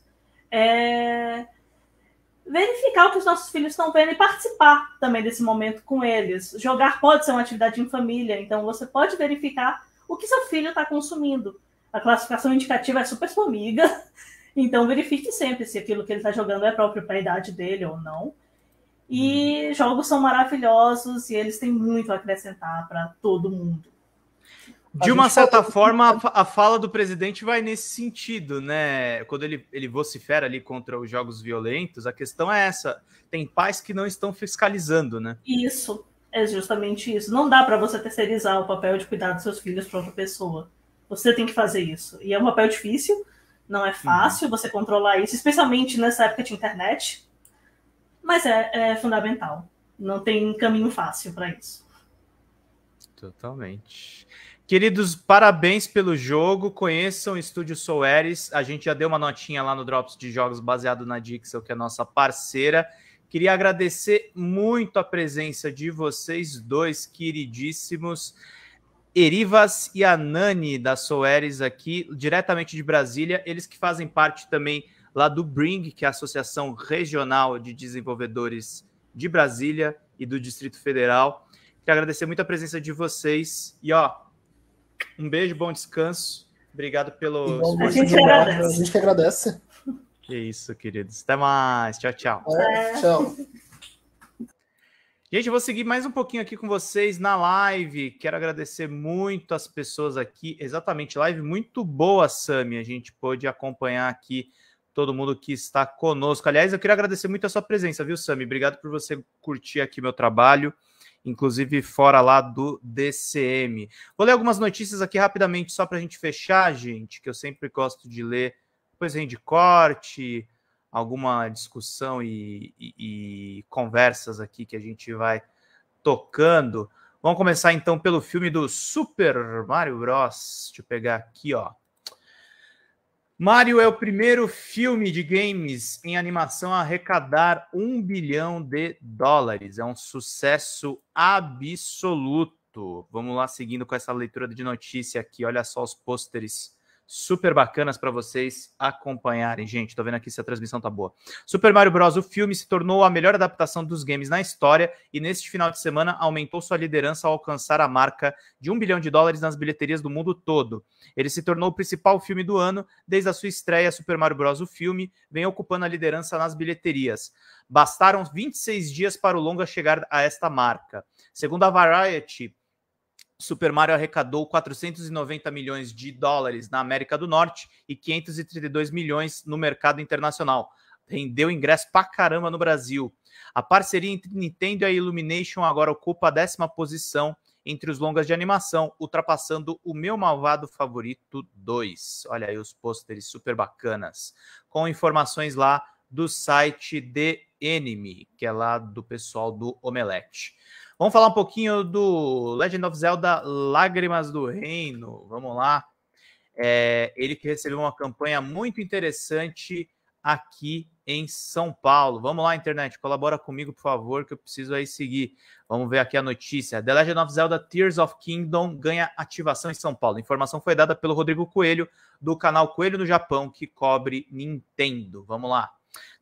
é verificar o que os nossos filhos estão vendo e participar também desse momento com eles. Jogar pode ser uma atividade em família, então você pode verificar o que seu filho está consumindo. A classificação indicativa é super formiga, então verifique sempre se aquilo que ele está jogando é próprio para a idade dele ou não. E hum. jogos são maravilhosos e eles têm muito a acrescentar para todo mundo. De uma certa forma, a fala do presidente vai nesse sentido, né? Quando ele, ele vocifera ali contra os jogos violentos, a questão é essa: tem pais que não estão fiscalizando, né? Isso. É justamente isso. Não dá para você terceirizar o papel de cuidar dos seus filhos para outra pessoa. Você tem que fazer isso. E é um papel difícil, não é fácil uhum. você controlar isso, especialmente nessa época de internet. Mas é, é fundamental. Não tem caminho fácil para isso. Totalmente. Queridos, parabéns pelo jogo. Conheçam o Estúdio Soares. A gente já deu uma notinha lá no Drops de Jogos baseado na Dixel, que é nossa parceira. Queria agradecer muito a presença de vocês dois, queridíssimos. Erivas e Anani da Soeres aqui, diretamente de Brasília, eles que fazem parte também lá do Bring, que é a Associação Regional de Desenvolvedores de Brasília e do Distrito Federal. Queria agradecer muito a presença de vocês e ó, um beijo, bom descanso. Obrigado pelo. A gente, a gente que agradece. É isso, queridos. Até mais. Tchau, tchau. É, tchau. Gente, eu vou seguir mais um pouquinho aqui com vocês na live. Quero agradecer muito as pessoas aqui. Exatamente, live muito boa, Sami. A gente pôde acompanhar aqui todo mundo que está conosco. Aliás, eu queria agradecer muito a sua presença, viu, Sami? Obrigado por você curtir aqui meu trabalho, inclusive fora lá do DCM. Vou ler algumas notícias aqui rapidamente, só para a gente fechar, gente, que eu sempre gosto de ler depois vem de corte, alguma discussão e, e, e conversas aqui que a gente vai tocando. Vamos começar então pelo filme do Super Mario Bros. Deixa eu pegar aqui, ó. Mario é o primeiro filme de games em animação a arrecadar um bilhão de dólares. É um sucesso absoluto. Vamos lá, seguindo com essa leitura de notícia aqui. Olha só os pôsteres super bacanas para vocês acompanharem. Gente, tô vendo aqui se a transmissão tá boa. Super Mario Bros. o filme se tornou a melhor adaptação dos games na história e neste final de semana aumentou sua liderança ao alcançar a marca de um bilhão de dólares nas bilheterias do mundo todo. Ele se tornou o principal filme do ano desde a sua estreia Super Mario Bros. o filme vem ocupando a liderança nas bilheterias. Bastaram 26 dias para o longa chegar a esta marca. Segundo a Variety, Super Mario arrecadou 490 milhões de dólares na América do Norte e 532 milhões no mercado internacional. Rendeu ingresso pra caramba no Brasil. A parceria entre Nintendo e a Illumination agora ocupa a décima posição entre os longas de animação, ultrapassando o meu malvado favorito 2. Olha aí os pôsteres super bacanas. Com informações lá do site The Enemy, que é lá do pessoal do Omelete. Vamos falar um pouquinho do Legend of Zelda Lágrimas do Reino. Vamos lá. É, ele que recebeu uma campanha muito interessante aqui em São Paulo. Vamos lá, internet, colabora comigo, por favor, que eu preciso aí seguir. Vamos ver aqui a notícia. The Legend of Zelda Tears of Kingdom ganha ativação em São Paulo. A informação foi dada pelo Rodrigo Coelho, do canal Coelho no Japão, que cobre Nintendo. Vamos lá.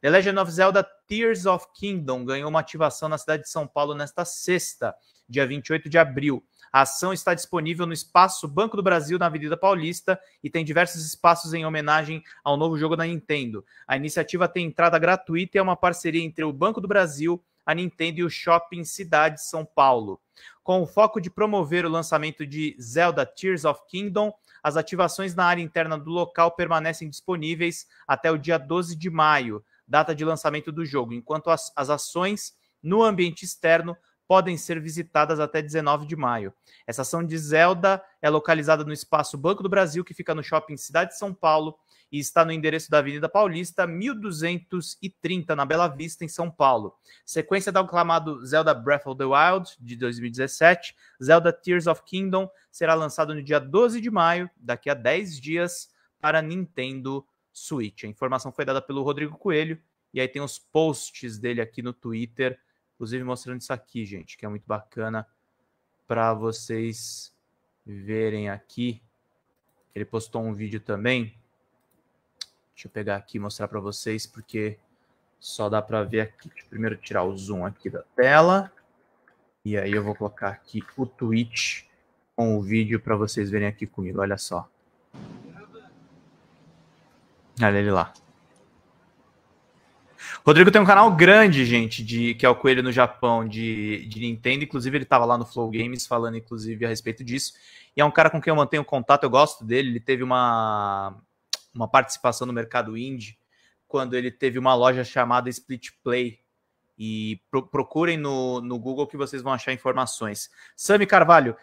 The Legend of Zelda Tears of Kingdom ganhou uma ativação na cidade de São Paulo nesta sexta, dia 28 de abril. A ação está disponível no espaço Banco do Brasil, na Avenida Paulista, e tem diversos espaços em homenagem ao novo jogo da Nintendo. A iniciativa tem entrada gratuita e é uma parceria entre o Banco do Brasil, a Nintendo e o Shopping Cidade São Paulo com o foco de promover o lançamento de Zelda Tears of Kingdom, as ativações na área interna do local permanecem disponíveis até o dia 12 de maio, data de lançamento do jogo, enquanto as, as ações no ambiente externo podem ser visitadas até 19 de maio. Essa ação de Zelda é localizada no espaço Banco do Brasil, que fica no shopping Cidade de São Paulo, e está no endereço da Avenida Paulista, 1230, na Bela Vista, em São Paulo. Sequência do aclamado Zelda Breath of the Wild, de 2017, Zelda Tears of Kingdom, será lançado no dia 12 de maio, daqui a 10 dias, para Nintendo Switch. A informação foi dada pelo Rodrigo Coelho, e aí tem os posts dele aqui no Twitter, inclusive mostrando isso aqui, gente, que é muito bacana para vocês verem aqui. Ele postou um vídeo também Deixa eu pegar aqui e mostrar para vocês, porque só dá para ver aqui. Deixa eu primeiro tirar o zoom aqui da tela. E aí eu vou colocar aqui o Twitch com o vídeo para vocês verem aqui comigo. Olha só. Olha ele lá. Rodrigo tem um canal grande, gente, de que é o Coelho no Japão, de, de Nintendo. Inclusive, ele estava lá no Flow Games falando, inclusive, a respeito disso. E é um cara com quem eu mantenho contato, eu gosto dele. Ele teve uma, uma participação no mercado indie quando ele teve uma loja chamada Split Play. E pro, procurem no, no Google que vocês vão achar informações. Sami Carvalho,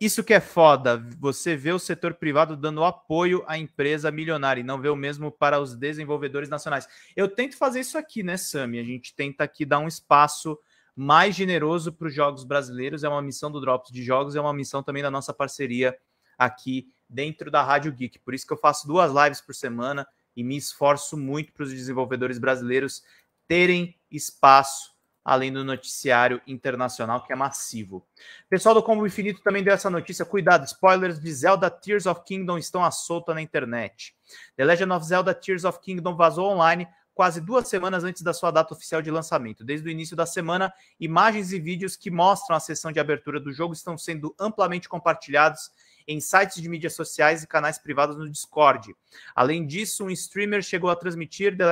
isso que é foda, você vê o setor privado dando apoio à empresa milionária e não vê o mesmo para os desenvolvedores nacionais. Eu tento fazer isso aqui, né, Sami? A gente tenta aqui dar um espaço mais generoso para os jogos brasileiros. É uma missão do Drops de Jogos, é uma missão também da nossa parceria aqui dentro da Rádio Geek. Por isso que eu faço duas lives por semana e me esforço muito para os desenvolvedores brasileiros terem espaço além do noticiário internacional que é massivo. Pessoal do Combo Infinito também deu essa notícia. Cuidado, spoilers de Zelda Tears of Kingdom estão à solta na internet. The Legend of Zelda Tears of Kingdom vazou online quase duas semanas antes da sua data oficial de lançamento. Desde o início da semana, imagens e vídeos que mostram a sessão de abertura do jogo estão sendo amplamente compartilhados em sites de mídias sociais e canais privados no Discord. Além disso, um streamer chegou a transmitir The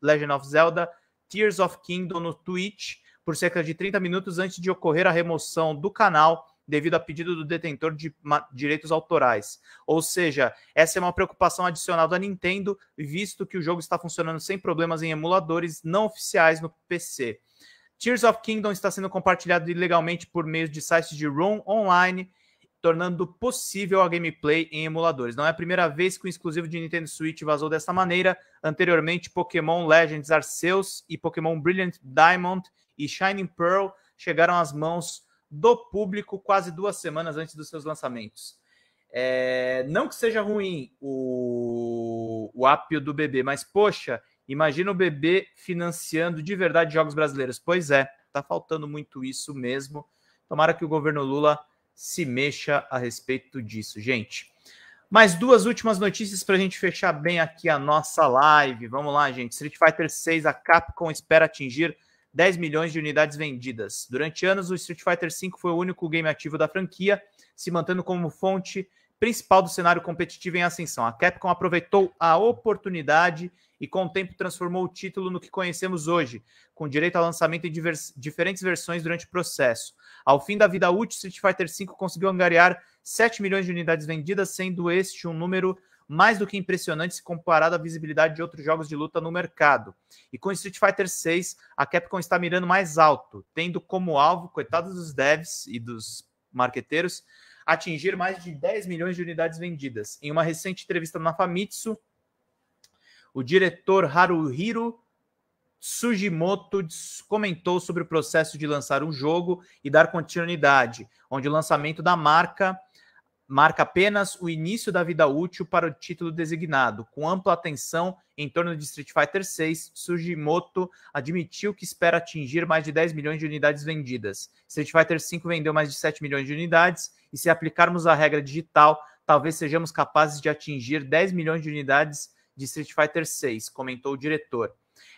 Legend of Zelda Tears of Kingdom no Twitch por cerca de 30 minutos antes de ocorrer a remoção do canal devido a pedido do detentor de direitos autorais. Ou seja, essa é uma preocupação adicional da Nintendo, visto que o jogo está funcionando sem problemas em emuladores não oficiais no PC. Tears of Kingdom está sendo compartilhado ilegalmente por meio de sites de ROM online tornando possível a gameplay em emuladores. Não é a primeira vez que o exclusivo de Nintendo Switch vazou desta maneira. Anteriormente, Pokémon Legends Arceus e Pokémon Brilliant Diamond e Shining Pearl chegaram às mãos do público quase duas semanas antes dos seus lançamentos. É, não que seja ruim o, o do bebê, mas poxa, imagina o bebê financiando de verdade jogos brasileiros. Pois é, tá faltando muito isso mesmo. Tomara que o governo Lula se mexa a respeito disso, gente. Mais duas últimas notícias para a gente fechar bem aqui a nossa live. Vamos lá, gente. Street Fighter 6, a Capcom espera atingir 10 milhões de unidades vendidas. Durante anos, o Street Fighter V foi o único game ativo da franquia, se mantendo como fonte principal do cenário competitivo em ascensão. A Capcom aproveitou a oportunidade e, com o tempo, transformou o título no que conhecemos hoje, com direito ao lançamento em diferentes versões durante o processo. Ao fim da vida útil, Street Fighter V conseguiu angariar 7 milhões de unidades vendidas, sendo este um número mais do que impressionante se comparado à visibilidade de outros jogos de luta no mercado. E com Street Fighter VI, a Capcom está mirando mais alto, tendo como alvo, coitados dos devs e dos marqueteiros, atingir mais de 10 milhões de unidades vendidas. Em uma recente entrevista na Famitsu, o diretor Haruhiro Sugimoto comentou sobre o processo de lançar um jogo e dar continuidade, onde o lançamento da marca marca apenas o início da vida útil para o título designado. Com ampla atenção em torno de Street Fighter VI, Sugimoto admitiu que espera atingir mais de 10 milhões de unidades vendidas. Street Fighter V vendeu mais de 7 milhões de unidades, e se aplicarmos a regra digital, talvez sejamos capazes de atingir 10 milhões de unidades de Street Fighter VI, comentou o diretor.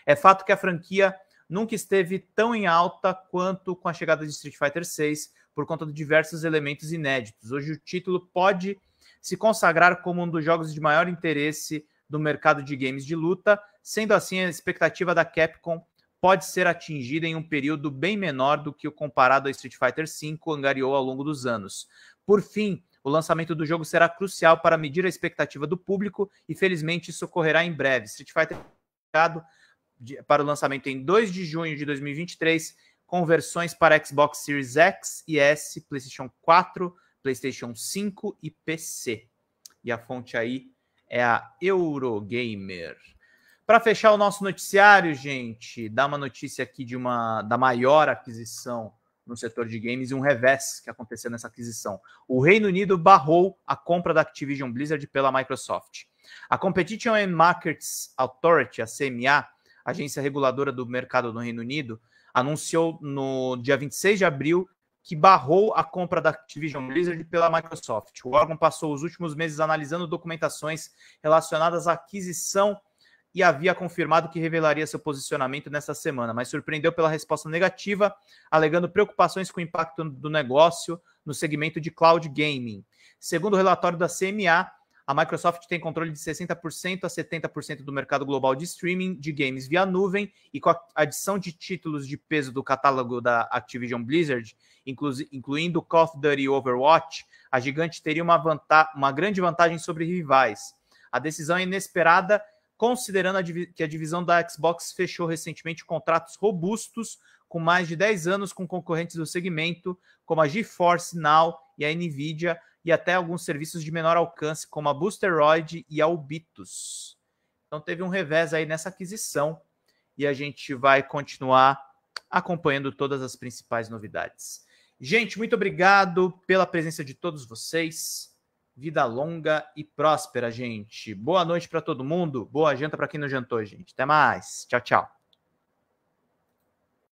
É fato que a franquia nunca esteve tão em alta quanto com a chegada de Street Fighter VI, por conta de diversos elementos inéditos. Hoje o título pode se consagrar como um dos jogos de maior interesse do mercado de games de luta, sendo assim a expectativa da Capcom pode ser atingida em um período bem menor do que o comparado a Street Fighter V angariou ao longo dos anos. Por fim, o lançamento do jogo será crucial para medir a expectativa do público e felizmente isso ocorrerá em breve. Street Fighter para o lançamento em 2 de junho de 2023 conversões para Xbox Series X e S, PlayStation 4, PlayStation 5 e PC. E a fonte aí é a Eurogamer. Para fechar o nosso noticiário, gente, dá uma notícia aqui de uma da maior aquisição no setor de games e um revés que aconteceu nessa aquisição. O Reino Unido barrou a compra da Activision Blizzard pela Microsoft. A Competition and Markets Authority, a CMA, agência reguladora do mercado no Reino Unido, anunciou no dia 26 de abril que barrou a compra da Activision Blizzard pela Microsoft. O órgão passou os últimos meses analisando documentações relacionadas à aquisição e havia confirmado que revelaria seu posicionamento nesta semana, mas surpreendeu pela resposta negativa, alegando preocupações com o impacto do negócio no segmento de cloud gaming. Segundo o relatório da CMA, a Microsoft tem controle de 60% a 70% do mercado global de streaming de games via nuvem e com a adição de títulos de peso do catálogo da Activision Blizzard, inclu incluindo Call of Duty e Overwatch, a gigante teria uma, uma grande vantagem sobre rivais. A decisão é inesperada, considerando a que a divisão da Xbox fechou recentemente contratos robustos com mais de 10 anos com concorrentes do segmento, como a GeForce Now e a Nvidia, e até alguns serviços de menor alcance, como a Boosteroid e a Ubitus. Então teve um revés aí nessa aquisição e a gente vai continuar acompanhando todas as principais novidades. Gente, muito obrigado pela presença de todos vocês. Vida longa e próspera, gente. Boa noite para todo mundo. Boa janta para quem não jantou, gente. Até mais. Tchau, tchau.